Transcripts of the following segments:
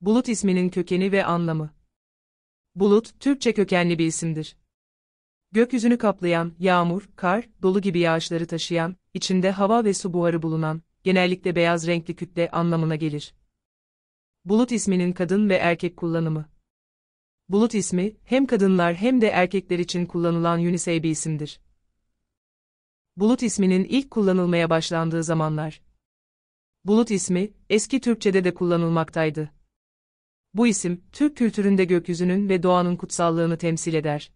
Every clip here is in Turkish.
Bulut isminin kökeni ve anlamı. Bulut, Türkçe kökenli bir isimdir. Gökyüzünü kaplayan, yağmur, kar, dolu gibi yağışları taşıyan, içinde hava ve su buharı bulunan, genellikle beyaz renkli kütle anlamına gelir. Bulut isminin kadın ve erkek kullanımı. Bulut ismi, hem kadınlar hem de erkekler için kullanılan unisex bir isimdir. Bulut isminin ilk kullanılmaya başlandığı zamanlar. Bulut ismi, eski Türkçe'de de kullanılmaktaydı. Bu isim, Türk kültüründe gökyüzünün ve doğanın kutsallığını temsil eder.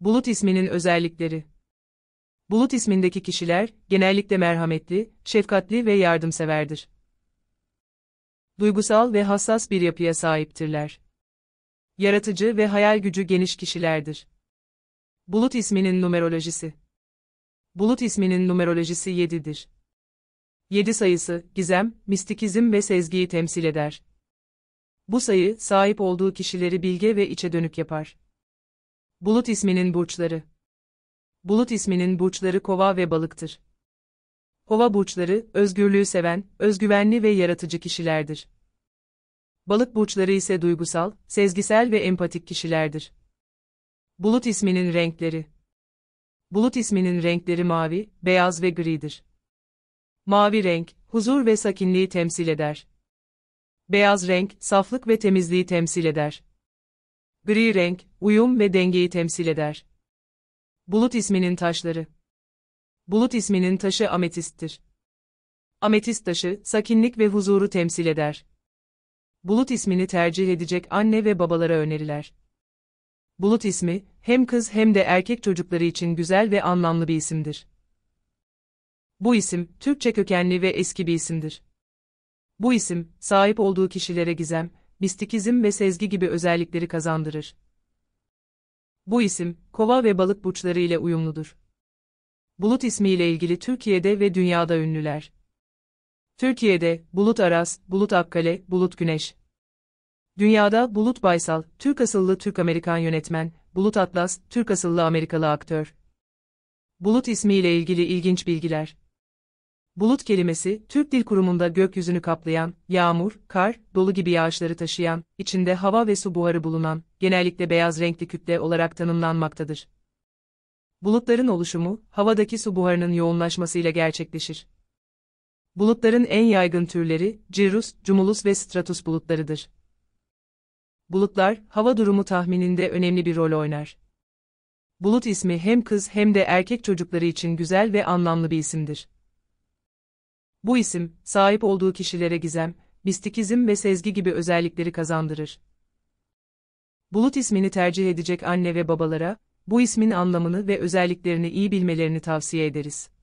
Bulut isminin özellikleri Bulut ismindeki kişiler, genellikle merhametli, şefkatli ve yardımseverdir. Duygusal ve hassas bir yapıya sahiptirler. Yaratıcı ve hayal gücü geniş kişilerdir. Bulut isminin numerolojisi Bulut isminin numerolojisi 7'dir. 7 sayısı, gizem, mistikizm ve sezgiyi temsil eder. Bu sayı, sahip olduğu kişileri bilge ve içe dönük yapar. Bulut isminin burçları Bulut isminin burçları kova ve balıktır. Kova burçları, özgürlüğü seven, özgüvenli ve yaratıcı kişilerdir. Balık burçları ise duygusal, sezgisel ve empatik kişilerdir. Bulut isminin renkleri Bulut isminin renkleri mavi, beyaz ve gridir. Mavi renk, huzur ve sakinliği temsil eder. Beyaz renk, saflık ve temizliği temsil eder. Gri renk, uyum ve dengeyi temsil eder. Bulut isminin taşları. Bulut isminin taşı ametisttir. Ametist taşı, sakinlik ve huzuru temsil eder. Bulut ismini tercih edecek anne ve babalara öneriler. Bulut ismi, hem kız hem de erkek çocukları için güzel ve anlamlı bir isimdir. Bu isim, Türkçe kökenli ve eski bir isimdir. Bu isim, sahip olduğu kişilere gizem, mistikizm ve sezgi gibi özellikleri kazandırır. Bu isim, kova ve balık burçları ile uyumludur. Bulut ismiyle ilgili Türkiye'de ve dünyada ünlüler. Türkiye'de, Bulut Aras, Bulut Akkale, Bulut Güneş. Dünyada, Bulut Baysal, Türk asıllı Türk-Amerikan yönetmen, Bulut Atlas, Türk asıllı Amerikalı aktör. Bulut ismiyle ilgili ilginç bilgiler. Bulut kelimesi, Türk Dil Kurumu'nda gökyüzünü kaplayan, yağmur, kar, dolu gibi yağışları taşıyan, içinde hava ve su buharı bulunan, genellikle beyaz renkli kütle olarak tanımlanmaktadır. Bulutların oluşumu, havadaki su buharının yoğunlaşmasıyla gerçekleşir. Bulutların en yaygın türleri, cirrus, cumulus ve stratus bulutlarıdır. Bulutlar, hava durumu tahmininde önemli bir rol oynar. Bulut ismi hem kız hem de erkek çocukları için güzel ve anlamlı bir isimdir. Bu isim, sahip olduğu kişilere gizem, mistikizm ve sezgi gibi özellikleri kazandırır. Bulut ismini tercih edecek anne ve babalara, bu ismin anlamını ve özelliklerini iyi bilmelerini tavsiye ederiz.